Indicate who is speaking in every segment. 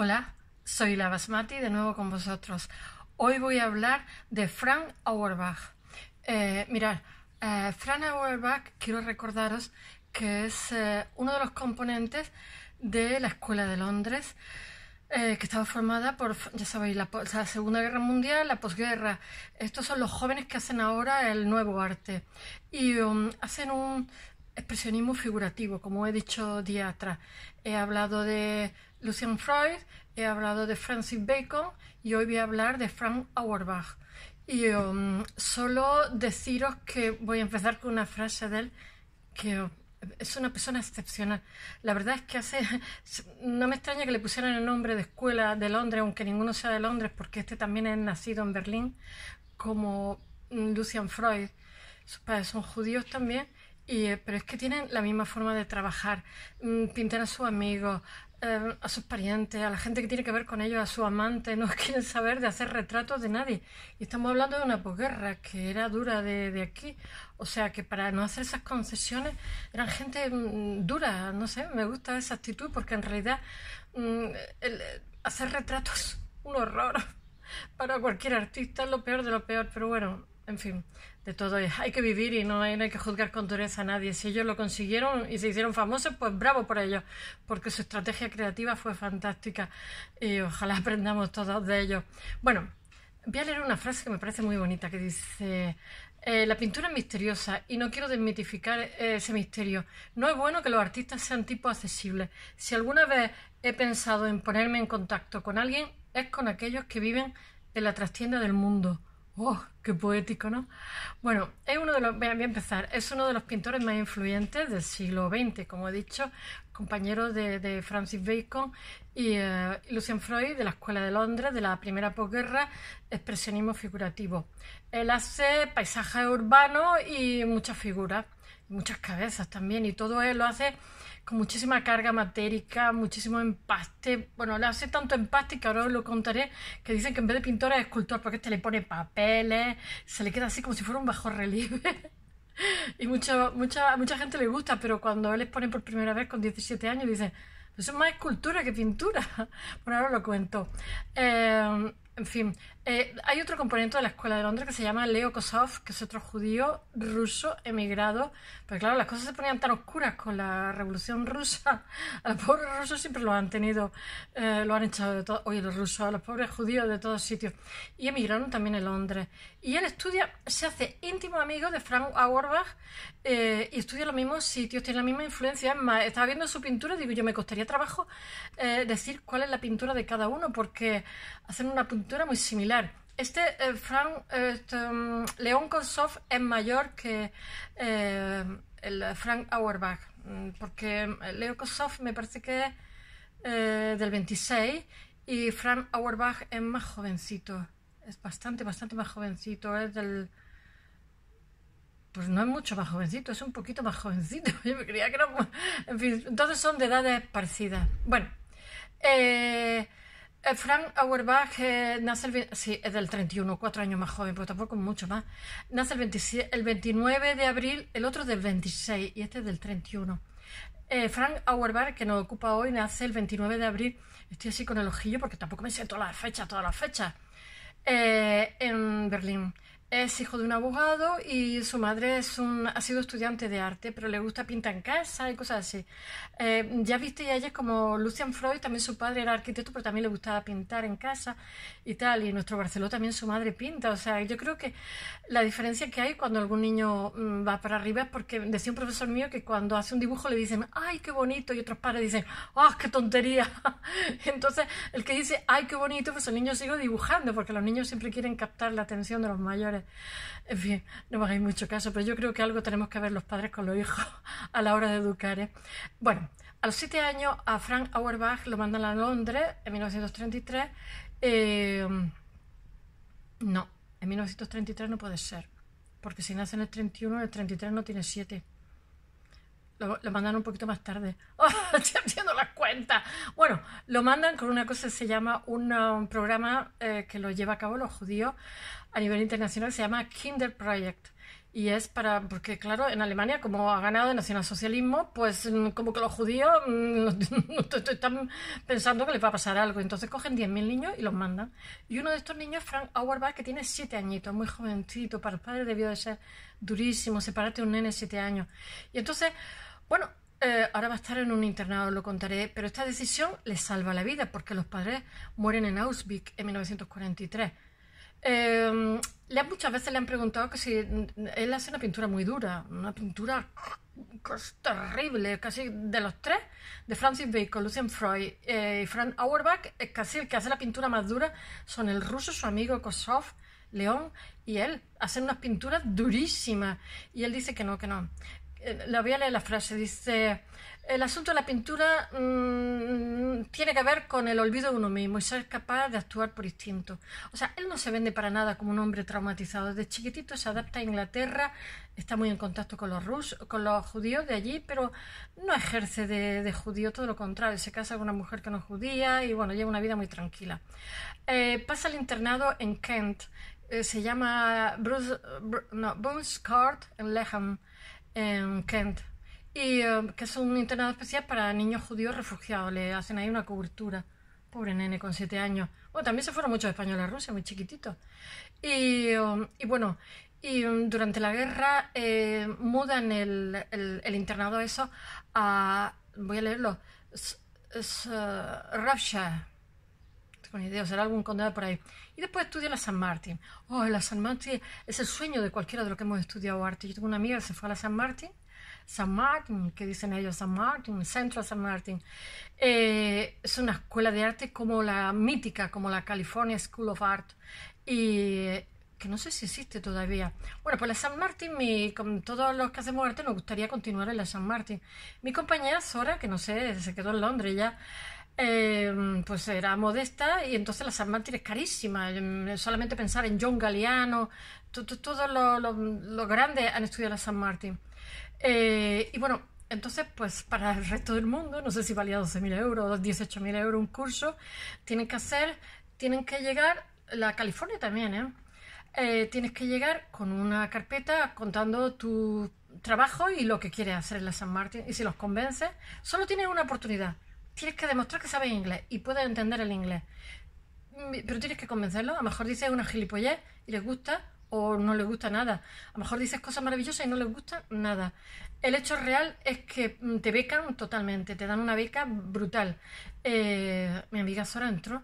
Speaker 1: Hola, soy la Basmati de nuevo con vosotros. Hoy voy a hablar de Frank Auerbach. Eh, mirad, eh, Frank Auerbach, quiero recordaros que es eh, uno de los componentes de la Escuela de Londres, que estaba formada por, ya sabéis, la, Segunda Guerra Mundial, la posguerra. Estos son los jóvenes que hacen ahora el nuevo arte. Y um, hacen un, expresionismo figurativo, como he dicho día atrás. He hablado de Lucian Freud, he hablado de Francis Bacon y hoy voy a hablar de Frank Auerbach. Y um, solo deciros que voy a empezar con una frase de él que es una persona excepcional. La verdad es que hace. No me extraña que le pusieran el nombre de escuela de Londres, aunque ninguno sea de Londres, porque este también es nacido en Berlín, como mm, Lucian Freud. Sus padres son judíos también eh, pero es que tienen la misma forma de trabajar, mm, pintan a sus amigos, eh, a sus parientes, a la gente que tiene que ver con ellos, a su amante no quieren saber de hacer retratos de nadie. Y estamos hablando de una posguerra que era dura de, aquí. O sea que para no hacer esas concesiones eran gente mm, dura, no sé, me gusta esa actitud porque en realidad mm, eh, hacer retratos un horror para cualquier artista es lo peor de lo peor, pero bueno, en fin, de todo. Hay que vivir y no hay, que juzgar con dureza a nadie. Si ellos lo consiguieron y se hicieron famosos, pues bravo por ellos, porque su estrategia creativa fue fantástica y ojalá aprendamos todos de ellos. Bueno, voy a leer una frase que me parece muy bonita, que dice... Eh, la pintura es misteriosa y no quiero desmitificar ese misterio. No es bueno que los artistas sean tipo accesibles. Si alguna vez he pensado en ponerme en contacto con alguien, es con aquellos que viven en la trastienda del mundo ¡Oh! ¡Qué poético, ¿no? Bueno, es uno de los, voy a empezar, es uno de los pintores más influyentes del siglo XX, como he dicho, compañero de, Francis Bacon eh, y Lucien Freud de la Escuela de Londres de la primera posguerra, expresionismo figurativo. Él hace paisajes urbanos y muchas figuras, muchas cabezas también, y todo él lo hace con muchísima carga matérica, muchísimo empaste. Bueno, le hace tanto empaste que ahora os lo contaré, que dicen que en vez de pintor es escultor porque este le pone papeles, se le queda así como si fuera un bajo relieve. y mucha mucha, mucha gente le gusta, pero cuando él les pone por primera vez con 17 años dicen, eso es más escultura que pintura. Bueno, ahora lo cuento. Eh, en fin, eh, hay otro componente de la Escuela de Londres que se llama Leo Kosov, que es otro judío ruso emigrado. Pero claro, las cosas se ponían tan oscuras con la Revolución Rusa. A los pobres rusos siempre lo han tenido, eh, lo han echado de todo. Oye, los rusos, a los pobres judíos de todos sitios. Y emigraron también a Londres. Y él estudia, se hace íntimo amigo de Frank Auerbach eh, y estudia los mismos sitios, tiene la misma influencia. Es más, estaba viendo su pintura y digo, yo me costaría trabajo eh, decir cuál es la pintura de cada uno, porque hacen una pintura muy similar. Este eh, fran este, mm, León Kossoff es mayor que eh, el Frank Auerbach, mm, porque eh, León Kossoff me parece que es del 26 y Frank Auerbach es más jovencito, es bastante, bastante más jovencito, es del... Pues no es mucho más jovencito, es un poquito más jovencito. Yo me creía que no... En fin, entonces son de edades parecidas. Bueno, eh, Frank Auerbach eh, nace el, sí, es del 31, cuatro años más joven, pero tampoco mucho más. Nace el, 27, el 29 de abril, el otro del 26 y este es del 31. Eh, Frank Auerbach, que nos ocupa hoy, nace el 29 de abril. Estoy así con el ojillo porque tampoco me sé todas las fechas, todas las fechas. en Berlín. Es hijo de un abogado y su madre es un, ha sido estudiante de arte, pero le gusta pintar en casa y cosas así. Eh, ya viste, y ella como Lucian Freud, también su padre era arquitecto, pero también le gustaba pintar en casa y tal. Y nuestro Barceló también su madre pinta. O sea, yo creo que la diferencia que hay cuando algún niño mm, va para arriba es porque decía un profesor mío que cuando hace un dibujo le dicen, ¡ay, qué bonito! Y otros padres dicen, ¡ah, qué tontería! Entonces, el que dice, ¡ay, qué bonito! Pues el niño sigue dibujando, porque los niños siempre quieren captar la atención de los mayores. En fin, no me hagáis mucho caso, pero yo creo que algo tenemos que ver los padres con los hijos a la hora de educar. ¿eh? Bueno, a los siete años a Frank Auerbach lo mandan a Londres en 1933. Em, no, en 1933 no puede ser, porque si nace en el 31, el 33 no tiene siete. Lo, mandan un poquito más tarde. ¡Oh, estoy haciendo las cuentas. Bueno, lo mandan con una cosa que se llama un, programa eh, que lo lleva a cabo los judíos a nivel internacional se llama Kinder Project. Y es para, porque claro, en Alemania, como ha ganado el nacionalsocialismo, pues mm, como que los judíos mm, están pensando que les va a pasar algo. Entonces cogen 10.000 niños y los mandan. Y uno de estos niños, Frank Auerbach, que tiene 7 añitos, muy jovencito, para los padres debió de ser durísimo, separarte un nene de 7 años. Y entonces, bueno, eh, ahora va a estar en un internado, lo contaré, pero esta decisión le salva la vida porque los padres mueren en Auschwitz en 1943 Em, muchas veces le han preguntado que si él hace una pintura muy dura, una pintura terrible, casi de los tres, de Francis Bacon, Lucien Freud eh, y Frank Auerbach, eh, casi el que hace la pintura más dura son el ruso, su amigo Kosov, León y él. Hacen unas pinturas durísimas y él dice que no, que no. Eh, la voy a leer la frase, dice, el asunto de la pintura mm, tiene que ver con el olvido de uno mismo y ser capaz de actuar por instinto. O sea, él no se vende para nada como un hombre traumatizado. Desde chiquitito se adapta a Inglaterra, está muy en contacto con los rusos, con los judíos de allí, pero no ejerce de, judío, todo lo contrario. Se casa con una mujer que no es judía y bueno, lleva una vida muy tranquila. Eh, pasa el internado en Kent, eh, se llama Bruce, no, Court en Leham en Kent. Y um, que es un internado especial para niños judíos refugiados. Le hacen ahí una cobertura. Pobre nene con siete años. Bueno, también se fueron muchos españoles a Rusia, muy chiquititos. Y, um, bueno, y um, durante la guerra eh, mudan el, el, internado eso a, voy a leerlo, es, tengo ideas, idea, algún condado por ahí. Y después estudié en la San Martín. Oh, la San Martín es el sueño de cualquiera de los que hemos estudiado arte. Yo tengo una amiga que se fue a la San Martín, San Martín, que dicen ellos, San Martín, Centro San Martín. Eh, es una escuela de arte como la mítica, como la California School of Art. Y que no sé si existe todavía. Bueno, pues la San Martín, mi, con todos los que hacemos arte, nos gustaría continuar en la San Martín. Mi compañera Sora, que no sé, se quedó en Londres ya, Em, pues era modesta y entonces la San Martín es carísima. Em, solamente pensar en John Galeano, todos los grandes han estudiado la San Martín. Eh, y bueno, entonces, pues para el resto del mundo, no sé si valía 12.000 euros o 18.000 euros un curso, tienen que hacer, tienen que llegar, la California también, ¿eh? Eh, tienes que llegar con una carpeta contando tu trabajo y lo que quieres hacer en la San Martín. Y si los convences, solo tienes una oportunidad tienes que demostrar que sabes inglés y puedes entender el inglés. Pero tienes que convencerlo. A lo mejor dices una gilipollez y les gusta o no les gusta nada. A lo mejor dices cosas maravillosas y no les gusta nada. El hecho real es que mm, te becan totalmente, te dan una beca brutal. Eh, mi amiga Sora entró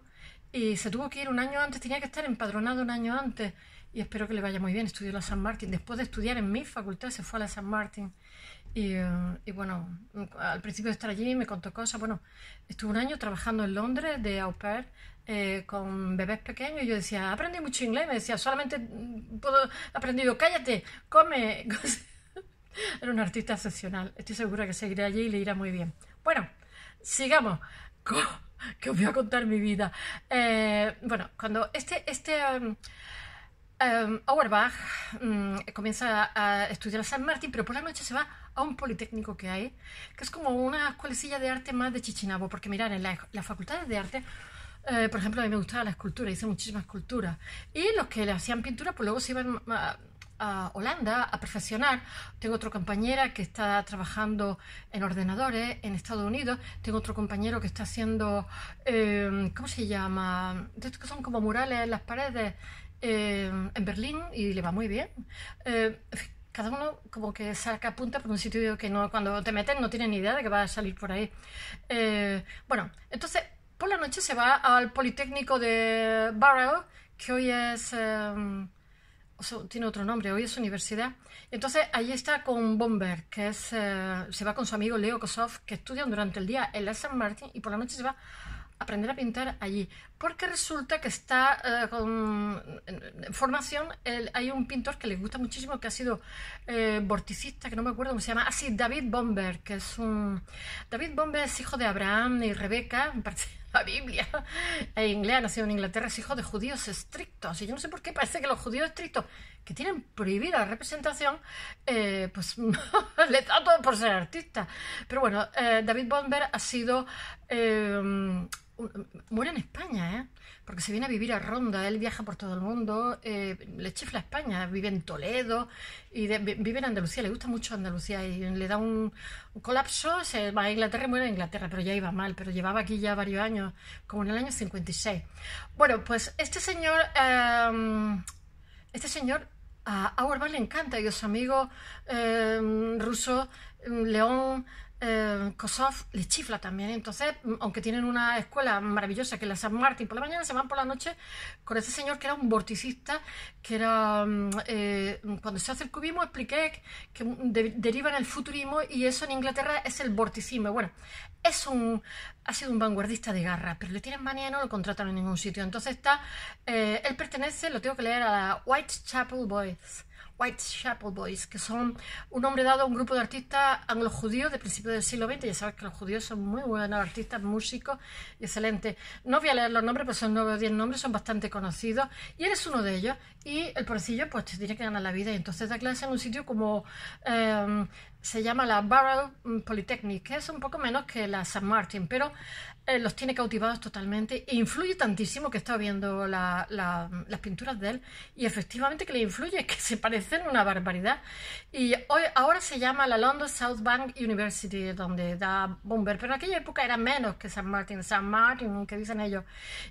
Speaker 1: y se tuvo que ir un año antes, tenía que estar empadronado un año antes y espero que le vaya muy bien. Estudió la San Martín. Después de estudiar en mi facultad se fue a la San Martín y, bueno, al principio de estar allí me contó cosas. Bueno, estuve un año trabajando en Londres de au pair eh, con bebés pequeños. Y yo decía, aprendí mucho inglés. Me decía, solamente puedo, aprendido, cállate, come. Era un artista excepcional. Estoy segura que seguiré allí y le irá muy bien. Bueno, sigamos. Que os voy a contar mi vida. Eh, bueno, cuando este, este um, Em, Auerbach mm, comienza a estudiar a San Martín, pero por la noche se va a un politécnico que hay, que es como una escuelecilla de arte más de Chichinabo, porque mirar, en las facultades de arte, eh, por ejemplo, a mí me gustaba la escultura, hice muchísimas esculturas, y los que le hacían pintura, pues luego se iban a, Holanda a perfeccionar. Tengo otro compañera que está trabajando en ordenadores en Estados Unidos. Tengo otro compañero que está haciendo, em, ¿cómo se llama? que son como murales en las paredes eh, en Berlín y le va muy bien. Eh, cada uno como que saca punta por un sitio que no, cuando te meten no tienen ni idea de que va a salir por ahí. Eh, bueno, entonces por la noche se va al Politécnico de Barrow, que hoy es... tiene otro nombre, hoy es universidad. Entonces, ahí está con Bomber, que es, se va con su amigo Leo Kosov, que estudian durante el día en la San Martín y por la noche se va aprender a pintar allí, porque resulta que está eh, con formación, hay un pintor que le gusta muchísimo, que ha sido eh, vorticista, que no me acuerdo cómo se llama, así ah, David Bomber, que es un... David Bomber es hijo de Abraham y Rebeca, Biblia. En eh, inglés, nacido en Inglaterra, es hijo de judíos estrictos. Y yo no sé por qué parece que los judíos estrictos, que tienen prohibida la representación, eh, pues le da todo por ser artista. Pero bueno, eh, David Bomber ha sido... muere en España, ¿eh? porque se viene a vivir a Ronda, él viaja por todo el mundo, eh, le chifla a España, vive en Toledo y vive en Andalucía, le gusta mucho Andalucía y le da un, colapso, se va a Inglaterra y muere en Inglaterra, pero ya iba mal, pero llevaba aquí ya varios años, como en el año 56. Bueno, pues este señor, em, este señor a Auerbach le encanta y amigo su em, eh, ruso, em, León, Em, Kosov le chifla también. Entonces, mm, aunque tienen una escuela maravillosa que es la San Martín por la mañana, se van por la noche con ese señor que era un vorticista, que era... Mm, eh, mm, cuando se hace el cubismo expliqué que derivan el futurismo y eso en Inglaterra es el vorticismo. Bueno, es un, ha sido un vanguardista de garra, pero le tienen manía y no lo contratan en ningún sitio. Entonces está... Eh, él pertenece, lo tengo que leer, a la Whitechapel Boys White Chapel Boys, que son un nombre dado a un grupo de artistas anglojudíos de principios del siglo XX. Ya sabes que los judíos son muy buenos artistas, músicos y excelentes. No voy a leer los nombres, pero son nueve o diez nombres, son bastante conocidos. Y eres uno de ellos. Y el pobrecillo, pues, te tiene que ganar la vida. Y entonces da clase en un sitio como eh, se llama la Barrow mm, Polytechnic, que es un poco menos que la San Martin, pero eh, los tiene cautivados totalmente e influye tantísimo que estado viendo las pinturas de él y efectivamente que le influye, que se parecen una barbaridad. Y hoy, ahora se llama la London South Bank University, donde da Bomber, pero en aquella época era menos que San Martin, San Martin, que dicen ellos.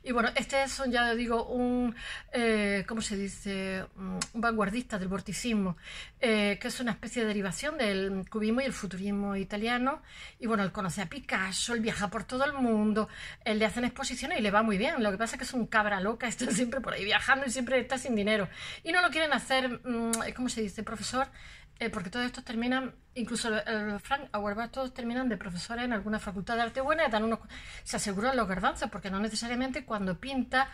Speaker 1: Y bueno, este es, ya digo, un, eh, ¿cómo se dice? Un mm, vanguardista del vorticismo, eh, que es una especie de derivación del cubismo y el futurismo italiano. Y bueno, él conoce a Picasso, él viaja por todo el mundo, él le hacen exposiciones y le va muy bien. Lo que pasa es que es un cabra loca, está siempre por ahí viajando y siempre está sin dinero. Y no lo quieren hacer, mm, eh, como se dice? Profesor, eh, porque todos estos terminan, incluso Frank Auerbach, todos terminan de profesor en alguna facultad de arte buena, dan unos, se aseguran los garbanzos, porque no necesariamente cuando pinta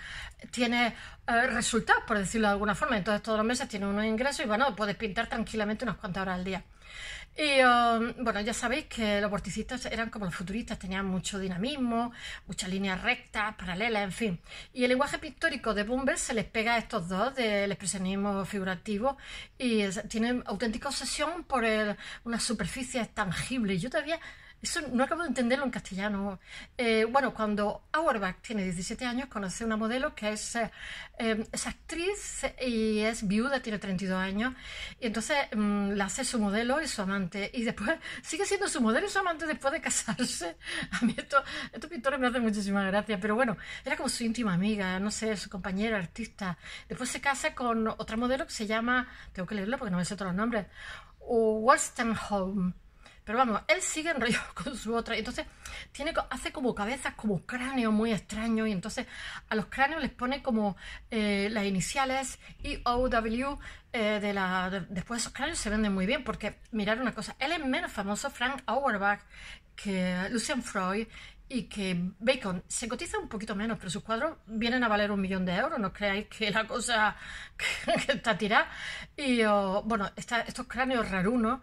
Speaker 1: tiene eh, resultados, por decirlo de alguna forma. Entonces todos los meses tiene unos ingresos y bueno, puedes pintar tranquilamente unas cuantas horas al día. Y um, bueno, ya sabéis que los vorticistas eran como los futuristas, tenían mucho dinamismo, muchas líneas rectas, paralelas, en fin. Y el lenguaje pictórico de Bumble se les pega a estos dos del expresionismo figurativo y eh, tienen auténtica obsesión por una superficie tangible. Yo todavía eso no acabo de entenderlo en castellano. Eh, bueno, cuando Auerbach tiene 17 años, conoce una modelo que es, eh, em, es actriz y es viuda, tiene 32 años. Y entonces mm, la hace su modelo y su amante. Y después sigue siendo su modelo y su amante después de casarse. A mí estos pintores me hacen muchísimas gracias. Pero bueno, era como su íntima amiga, no sé, su compañera, artista. Después se casa con otra modelo que se llama, tengo que leerlo porque no me sé todos los nombres, Westenholm. Pero vamos, él sigue enrollado con su otra. Y entonces tiene, hace como cabezas, como cráneos muy extraños. Y entonces a los cráneos les pone como eh, las iniciales y e OW eh, de la, después esos cráneos se venden muy bien porque, mirar una cosa, él es menos famoso, Frank Auerbach, que Lucian Freud y que Bacon se cotiza un poquito menos, pero sus cuadros vienen a valer un millón de euros, no creáis que la cosa que, está tirada. Y oh, bueno, estos cráneos rarunos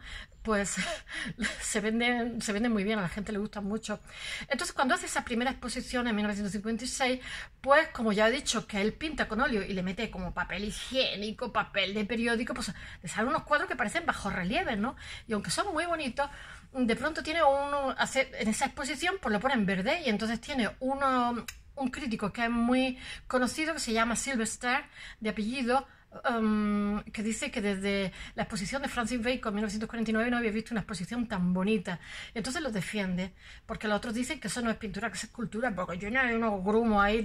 Speaker 1: pues se venden, se muy bien, a la gente le gustan mucho. Entonces, cuando hace esa primera exposición en 1956, pues como ya he dicho que él pinta con óleo y le mete como papel higiénico, papel de periódico, pues le salen unos cuadros que parecen bajo relieve, ¿no? Y aunque son muy bonitos, de pronto tiene uno, en esa exposición pues lo en verde y entonces tiene un crítico que es muy conocido que se llama Sylvester, de apellido que dice que desde la exposición de Francis Bacon en 1949 no había visto una exposición tan bonita. entonces lo defiende, porque los otros dicen que eso no es pintura, que es escultura, porque yo no hay unos grumos ahí,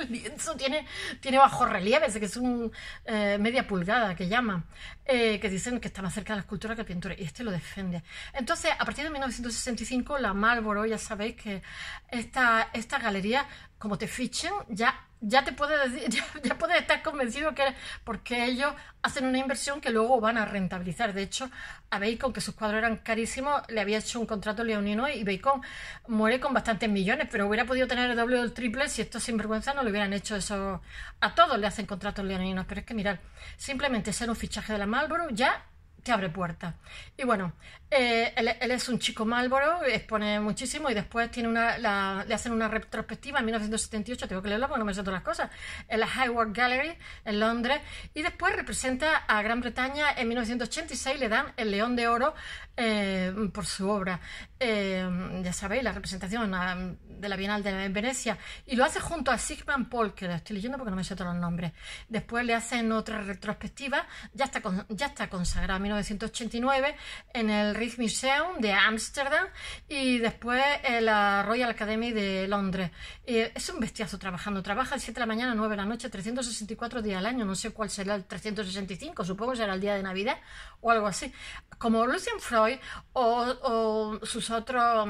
Speaker 1: el lienzo tiene, tiene bajo relieve, que es un eh, media pulgada que llaman, eh, que dicen que está más cerca de la escultura que la pintura, y este lo defiende. Entonces, a partir de 1965, la Marlborough, ya sabéis que esta galería como te fichen, ya, ya te puedes decir, ya, puedes estar convencido que porque ellos hacen una inversión que luego van a rentabilizar. De hecho, a Bacon, que sus cuadros eran carísimos, le había hecho un contrato leonino y Bacon muere con bastantes millones, pero hubiera podido tener el doble o el triple si estos sinvergüenza no le hubieran hecho eso. A todos le hacen contratos leoninos, pero es que mirar, simplemente ser un fichaje de la Malboro, ya que abre puertas. Y bueno, eh, él, es un chico málboro... expone muchísimo y después tiene una, le hacen una retrospectiva en 1978, tengo que leerlo porque no me sé todas las cosas, en la High Highward Gallery en Londres y después representa a Gran Bretaña en 1986, le dan el León de Oro eh, por su obra. Eh, ya sabéis, la representación ah, de la Bienal de Venecia, y lo hace junto a Sigmund Paul, que lo estoy leyendo porque no me sé todos los nombres. Después le hacen otra retrospectiva, ya está, ya está consagrada en 1989 en el Museum de Ámsterdam y después en la Royal Academy de Londres. es un bestiazo trabajando, trabaja de 7 de la mañana a 9 de la noche, 364 días al año, no sé cuál será el 365, supongo será el día de Navidad o algo así. Como Lucien Freud o, o nosotros...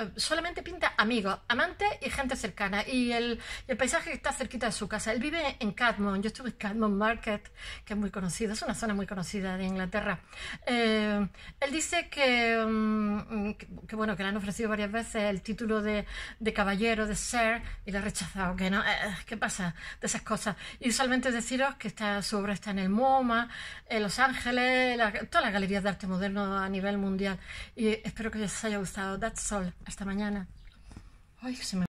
Speaker 1: Eh, solamente pinta amigos, amantes y gente cercana. Y el, paisaje está cerquita de su casa. Él vive en Cadmon. Yo estuve en Cadmon Market, que es muy conocido, es una zona muy conocida de Inglaterra. Eh, él dice mm, que, que, bueno, que le han ofrecido varias veces el título de, caballero, de ser, y le ha rechazado. Que no, eh, ¿qué pasa de esas cosas? Y solamente deciros que está, su obra está en el MoMA, en Los Ángeles, ...en todas las galerías de arte moderno a nivel mundial. Y espero que les haya gustado. That's all. Hasta mañana. Ay, se me...